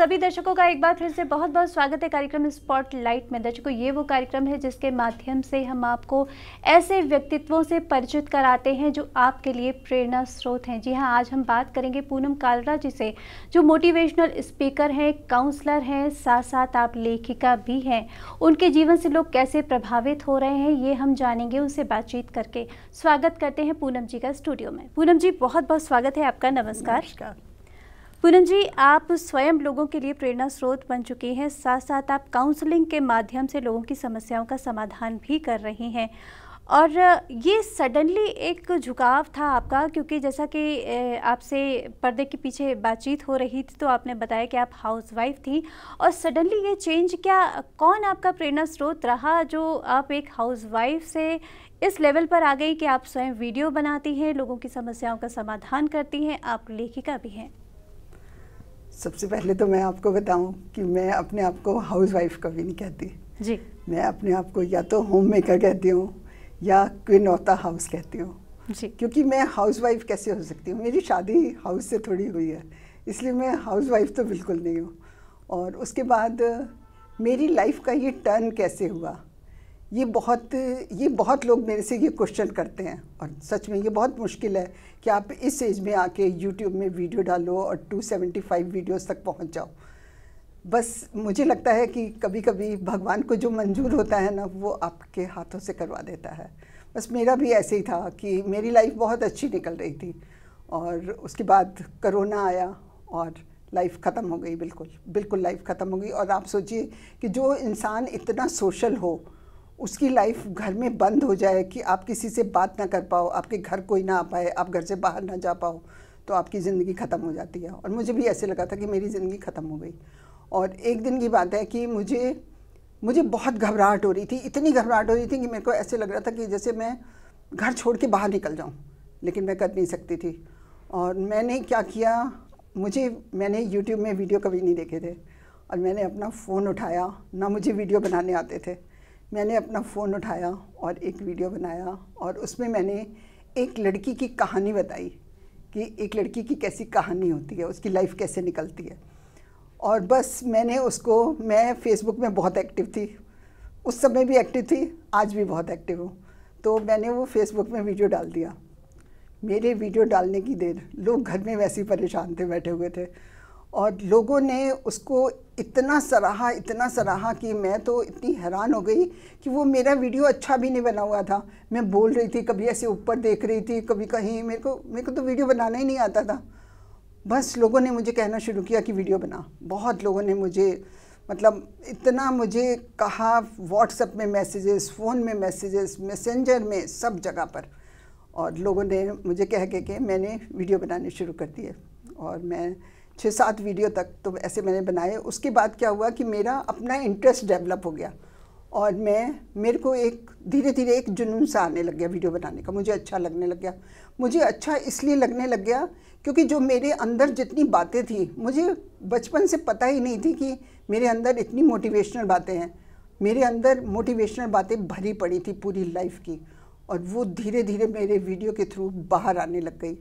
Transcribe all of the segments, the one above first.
सभी दर्शकों का एक बार फिर से बहुत बहुत स्वागत है कार्यक्रम स्पॉटलाइट में दर्शकों ये वो कार्यक्रम है जिसके माध्यम से हम आपको ऐसे व्यक्तित्वों से परिचित कराते हैं जो आपके लिए प्रेरणा स्रोत हैं जी हाँ आज हम बात करेंगे पूनम कालरा जी से जो मोटिवेशनल स्पीकर हैं काउंसलर हैं साथ साथ आप लेखिका भी हैं उनके जीवन से लोग कैसे प्रभावित हो रहे हैं ये हम जानेंगे उनसे बातचीत करके स्वागत करते हैं पूनम जी का स्टूडियो में पूनम जी बहुत बहुत स्वागत है आपका नमस्कार, नमस्कार। पूनम जी आप स्वयं लोगों के लिए प्रेरणा स्रोत बन चुकी हैं साथ साथ आप काउंसलिंग के माध्यम से लोगों की समस्याओं का समाधान भी कर रही हैं और ये सडनली एक झुकाव था आपका क्योंकि जैसा कि आपसे पर्दे के पीछे बातचीत हो रही थी तो आपने बताया कि आप हाउसवाइफ थी और सडनली ये चेंज क्या कौन आपका प्रेरणा स्रोत रहा जो आप एक हाउसवाइफ से इस लेवल पर आ गई कि आप स्वयं वीडियो बनाती हैं लोगों की समस्याओं का समाधान करती हैं आप लेखिका भी हैं सबसे पहले तो मैं आपको बताऊं कि मैं अपने आप को हाउस वाइफ कभी नहीं कहती जी मैं अपने आप को या तो होम मेकर कहती हूँ या क्विन ऑफ द हाउस कहती हूँ क्योंकि मैं हाउस वाइफ कैसे हो सकती हूँ मेरी शादी हाउस से थोड़ी हुई है इसलिए मैं हाउस वाइफ तो बिल्कुल नहीं हूँ और उसके बाद मेरी लाइफ का ये टर्न कैसे हुआ ये बहुत ये बहुत लोग मेरे से ये क्वेश्चन करते हैं और सच में ये बहुत मुश्किल है कि आप इस एज में आके यूट्यूब में वीडियो डालो और 275 वीडियोस तक पहुंच जाओ बस मुझे लगता है कि कभी कभी भगवान को जो मंजूर होता है ना वो आपके हाथों से करवा देता है बस मेरा भी ऐसे ही था कि मेरी लाइफ बहुत अच्छी निकल रही थी और उसके बाद करोना आया और लाइफ ख़त्म हो गई बिल्कुल बिल्कुल लाइफ ख़त्म हो गई और आप सोचिए कि जो इंसान इतना सोशल हो उसकी लाइफ घर में बंद हो जाए कि आप किसी से बात ना कर पाओ आपके घर कोई ना आ पाए आप घर से बाहर ना जा पाओ तो आपकी ज़िंदगी ख़त्म हो जाती है और मुझे भी ऐसे लगा था कि मेरी ज़िंदगी ख़त्म हो गई और एक दिन की बात है कि मुझे मुझे बहुत घबराहट हो रही थी इतनी घबराहट हो रही थी कि मेरे को ऐसे लग रहा था कि जैसे मैं घर छोड़ के बाहर निकल जाऊँ लेकिन मैं कर नहीं सकती थी और मैंने क्या किया मुझे मैंने यूट्यूब में वीडियो कभी नहीं देखे थे और मैंने अपना फ़ोन उठाया ना मुझे वीडियो बनाने आते थे मैंने अपना फ़ोन उठाया और एक वीडियो बनाया और उसमें मैंने एक लड़की की कहानी बताई कि एक लड़की की कैसी कहानी होती है उसकी लाइफ कैसे निकलती है और बस मैंने उसको मैं फेसबुक में बहुत एक्टिव थी उस समय भी एक्टिव थी आज भी बहुत एक्टिव हूँ तो मैंने वो फेसबुक में वीडियो डाल दिया मेरे वीडियो डालने की देर लोग घर में वैसे ही परेशान थे बैठे हुए थे और लोगों ने उसको इतना सराहा इतना सराहा कि मैं तो इतनी हैरान हो गई कि वो मेरा वीडियो अच्छा भी नहीं बना हुआ था मैं बोल रही थी कभी ऐसे ऊपर देख रही थी कभी कहीं मेरे को मेरे को तो वीडियो बनाना ही नहीं आता था बस लोगों ने मुझे कहना शुरू किया कि वीडियो बना बहुत लोगों ने मुझे मतलब इतना मुझे कहा व्हाट्सएप में मैसेजेस फ़ोन में मैसेजेस मैसेंजर में सब जगह पर और लोगों ने मुझे कह के कि मैंने वीडियो बनाने शुरू कर दिए और मैं छः सात वीडियो तक तो ऐसे मैंने बनाए उसके बाद क्या हुआ कि मेरा अपना इंटरेस्ट डेवलप हो गया और मैं मेरे को एक धीरे धीरे एक जुनून सा आने लग गया वीडियो बनाने का मुझे अच्छा लगने लग गया मुझे अच्छा इसलिए लगने लग गया क्योंकि जो मेरे अंदर जितनी बातें थी मुझे बचपन से पता ही नहीं थी कि मेरे अंदर इतनी मोटिवेशनल बातें हैं मेरे अंदर मोटिवेशनल बातें भरी पड़ी थी पूरी लाइफ की और वो धीरे धीरे मेरे वीडियो के थ्रू बाहर आने लग गई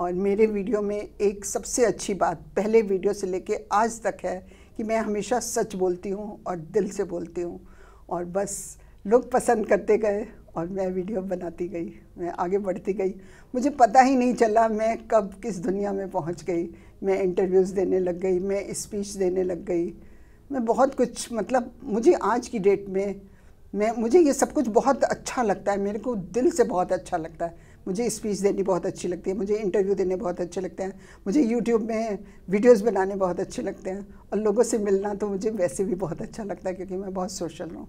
और मेरे वीडियो में एक सबसे अच्छी बात पहले वीडियो से लेके आज तक है कि मैं हमेशा सच बोलती हूँ और दिल से बोलती हूँ और बस लोग पसंद करते गए और मैं वीडियो बनाती गई मैं आगे बढ़ती गई मुझे पता ही नहीं चला मैं कब किस दुनिया में पहुँच गई मैं इंटरव्यूज़ देने लग गई मैं स्पीच देने लग गई मैं बहुत कुछ मतलब मुझे आज की डेट में मैं मुझे ये सब कुछ बहुत अच्छा लगता है मेरे को दिल से बहुत अच्छा लगता है मुझे स्पीच देनी बहुत अच्छी लगती है मुझे इंटरव्यू देने बहुत अच्छे लगते हैं मुझे यूट्यूब में वीडियोज़ बनाने बहुत अच्छे लगते हैं और लोगों से मिलना तो मुझे वैसे भी बहुत अच्छा लगता है क्योंकि मैं बहुत सोशल हूँ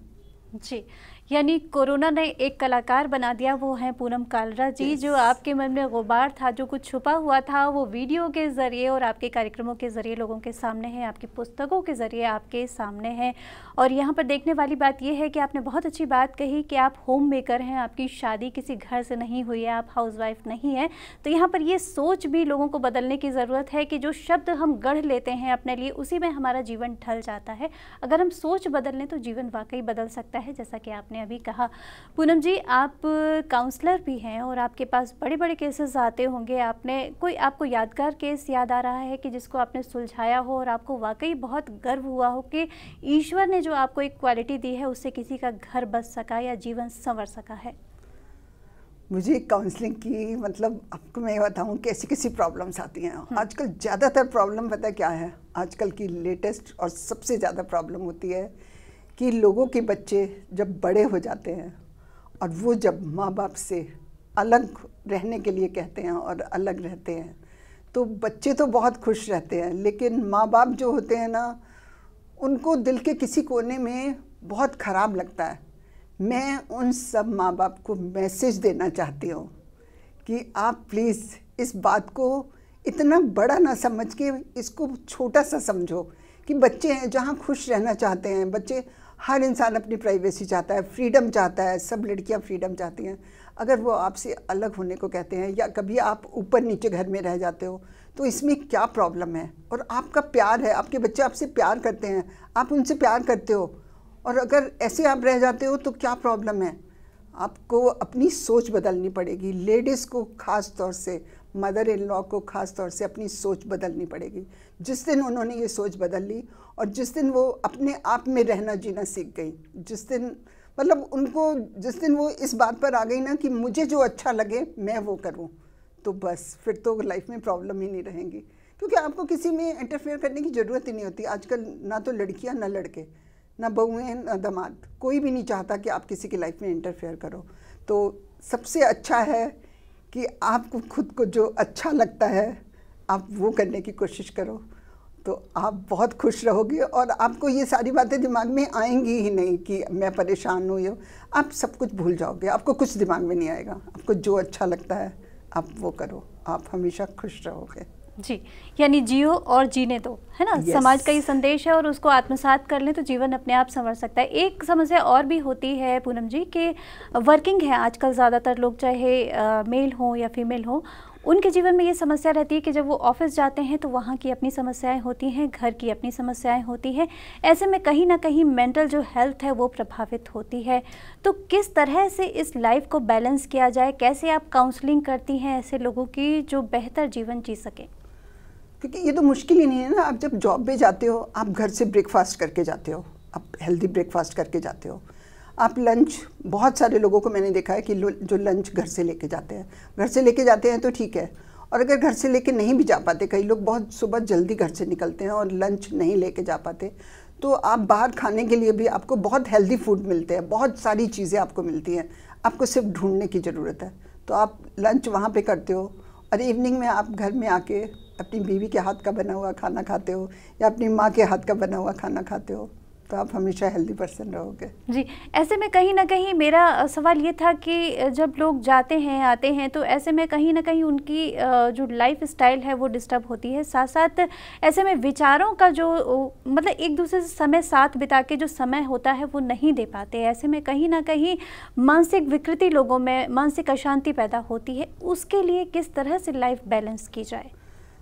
जी यानी कोरोना ने एक कलाकार बना दिया वो हैं पूनम कालरा जी yes. जो आपके मन में गुबार था जो कुछ छुपा हुआ था वो वीडियो के ज़रिए और आपके कार्यक्रमों के ज़रिए लोगों के सामने है आपकी पुस्तकों के ज़रिए आपके सामने है और यहाँ पर देखने वाली बात यह है कि आपने बहुत अच्छी बात कही कि आप होम मेकर हैं आपकी शादी किसी घर से नहीं हुई है आप वाइफ़ नहीं है तो यहाँ पर ये सोच भी लोगों को बदलने की ज़रूरत है कि जो शब्द हम गढ़ लेते हैं अपने लिए उसी में हमारा जीवन ढल जाता है अगर हम सोच बदल लें तो जीवन वाकई बदल सकता है जैसा कि आपने आपने अभी कहा पूनम जी आप काउंसलर भी हैं और आपके पास बड़े बड़े केसेस आते होंगे आपने कोई आपको यादगार केस याद आ रहा है कि जिसको आपने सुलझाया हो और आपको वाकई बहुत गर्व हुआ हो कि ईश्वर ने जो आपको एक क्वालिटी दी है उससे किसी का घर बस सका या जीवन संवर सका है मुझे काउंसलिंग की मतलब आपको तो मैं बताऊं कैसी कैसी प्रॉब्लम्स आती हैं हम्म। आजकल ज़्यादातर प्रॉब्लम पता क्या है आजकल की लेटेस्ट और सबसे ज़्यादा प्रॉब्लम होती है कि लोगों के बच्चे जब बड़े हो जाते हैं और वो जब माँ बाप से अलग रहने के लिए कहते हैं और अलग रहते हैं तो बच्चे तो बहुत खुश रहते हैं लेकिन माँ बाप जो होते हैं ना उनको दिल के किसी कोने में बहुत ख़राब लगता है मैं उन सब माँ बाप को मैसेज देना चाहती हूँ कि आप प्लीज़ इस बात को इतना बड़ा ना समझ के इसको छोटा सा समझो कि बच्चे हैं जहाँ खुश रहना चाहते हैं बच्चे हर इंसान अपनी प्राइवेसी चाहता है फ्रीडम चाहता है सब लड़कियां फ्रीडम चाहती हैं अगर वो आपसे अलग होने को कहते हैं या कभी आप ऊपर नीचे घर में रह जाते हो तो इसमें क्या प्रॉब्लम है और आपका प्यार है आपके बच्चे आपसे प्यार करते हैं आप उनसे प्यार करते हो और अगर ऐसे आप रह जाते हो तो क्या प्रॉब्लम है आपको अपनी सोच बदलनी पड़ेगी लेडीज़ को ख़ास तौर से मदर इन लॉ को ख़ास तौर से अपनी सोच बदलनी पड़ेगी जिस दिन उन्होंने ये सोच बदल ली और जिस दिन वो अपने आप में रहना जीना सीख गई जिस दिन मतलब उनको जिस दिन वो इस बात पर आ गई ना कि मुझे जो अच्छा लगे मैं वो करूँ तो बस फिर तो लाइफ में प्रॉब्लम ही नहीं रहेंगी क्योंकि आपको किसी में इंटरफेयर करने की ज़रूरत ही नहीं होती आजकल ना तो लड़कियाँ ना लड़के ना बहुएँ ना दमाद कोई भी नहीं चाहता कि आप किसी की लाइफ में इंटरफेयर करो तो सबसे अच्छा है कि आपको खुद को जो अच्छा लगता है आप वो करने की कोशिश करो तो आप बहुत खुश रहोगे और आपको ये सारी बातें दिमाग में आएंगी ही नहीं कि मैं परेशान हूँ ये आप सब कुछ भूल जाओगे आपको कुछ दिमाग में नहीं आएगा आपको जो अच्छा लगता है आप वो करो आप हमेशा खुश रहोगे जी यानी जियो और जीने दो है ना yes. समाज का ये संदेश है और उसको आत्मसात कर लें तो जीवन अपने आप संवर सकता है एक समस्या और भी होती है पूनम जी कि वर्किंग है आजकल ज़्यादातर लोग चाहे मेल हो या फीमेल हो उनके जीवन में ये समस्या रहती है कि जब वो ऑफिस जाते हैं तो वहाँ की अपनी समस्याएं होती हैं घर की अपनी समस्याएं होती हैं ऐसे में कहीं ना कहीं मेंटल जो हेल्थ है वो प्रभावित होती है तो किस तरह से इस लाइफ को बैलेंस किया जाए कैसे आप काउंसलिंग करती हैं ऐसे लोगों की जो बेहतर जीवन जी सकें क्योंकि ये तो मुश्किल ही नहीं है ना आप जब जॉब पर जाते हो आप घर से ब्रेकफास्ट करके जाते हो आप हेल्दी ब्रेकफास्ट करके जाते हो आप लंच बहुत सारे लोगों को मैंने देखा है कि जो लंच घर से लेके जाते हैं घर से लेके जाते हैं तो ठीक है और अगर घर से लेके नहीं भी जा पाते कई लोग बहुत सुबह जल्दी घर से निकलते हैं और लंच नहीं लेके जा पाते तो आप बाहर खाने के लिए भी आपको बहुत हेल्दी फूड मिलते हैं बहुत सारी चीज़ें आपको मिलती हैं आपको सिर्फ ढूंढने की ज़रूरत है तो आप लंच वहाँ पर करते हो और इवनिंग में आप घर में आके अपनी बीवी के हाथ का बना हुआ खाना खाते हो या अपनी माँ के हाथ का बना हुआ खाना खाते हो तो आप हमेशा हेल्दी पर्सन रहोगे जी ऐसे में कहीं ना कहीं मेरा सवाल ये था कि जब लोग जाते हैं आते हैं तो ऐसे में कहीं ना कहीं उनकी जो लाइफ स्टाइल है वो डिस्टर्ब होती है साथ साथ ऐसे में विचारों का जो मतलब एक दूसरे से समय साथ बिता के जो समय होता है वो नहीं दे पाते ऐसे में कहीं ना कहीं मानसिक विकृति लोगों में मानसिक अशांति पैदा होती है उसके लिए किस तरह से लाइफ बैलेंस की जाए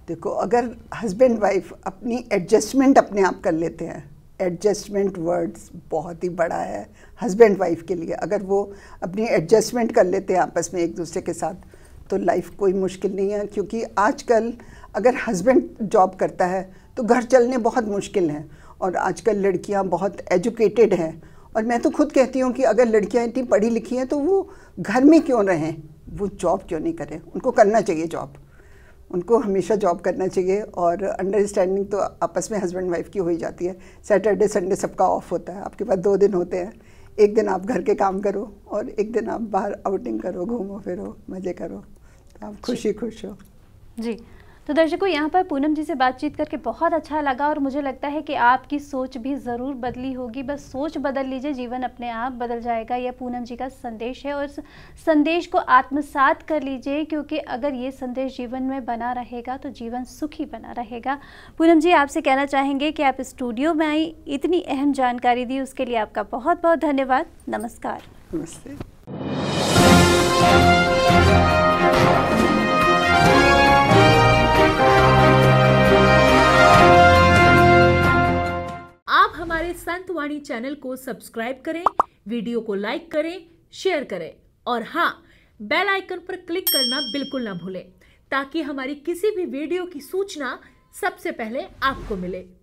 देखो अगर हस्बैंड वाइफ अपनी एडजस्टमेंट अपने आप कर लेते हैं एडजस्टमेंट वर्ड्स बहुत ही बड़ा है हस्बैंड वाइफ के लिए अगर वो अपनी एडजस्टमेंट कर लेते हैं आपस में एक दूसरे के साथ तो लाइफ कोई मुश्किल नहीं है क्योंकि आजकल अगर हस्बैंड जॉब करता है तो घर चलने बहुत मुश्किल हैं और आजकल लड़कियां बहुत एजुकेटेड हैं और मैं तो खुद कहती हूँ कि अगर लड़कियाँ इतनी पढ़ी लिखी हैं तो वो घर में क्यों रहें वो जॉब क्यों नहीं करें उनको करना चाहिए जॉब उनको हमेशा जॉब करना चाहिए और अंडरस्टैंडिंग तो आपस में हस्बैंड वाइफ की हो ही जाती है सैटरडे संडे सबका ऑफ होता है आपके पास दो दिन होते हैं एक दिन आप घर के काम करो और एक दिन आप बाहर आउटिंग करो घूमो फिरो मज़े करो तो आप खुशी खुश हो जी तो दर्शकों यहाँ पर पूनम जी से बातचीत करके बहुत अच्छा लगा और मुझे लगता है कि आपकी सोच भी ज़रूर बदली होगी बस सोच बदल लीजिए जीवन अपने आप बदल जाएगा यह पूनम जी का संदेश है और संदेश को आत्मसात कर लीजिए क्योंकि अगर ये संदेश जीवन में बना रहेगा तो जीवन सुखी बना रहेगा पूनम जी आपसे कहना चाहेंगे कि आप स्टूडियो में आई इतनी अहम जानकारी दी उसके लिए आपका बहुत बहुत धन्यवाद नमस्कार नमस्ते वाणी चैनल को सब्सक्राइब करें वीडियो को लाइक करें शेयर करें और हाँ बेल आइकन पर क्लिक करना बिल्कुल ना भूलें ताकि हमारी किसी भी वीडियो की सूचना सबसे पहले आपको मिले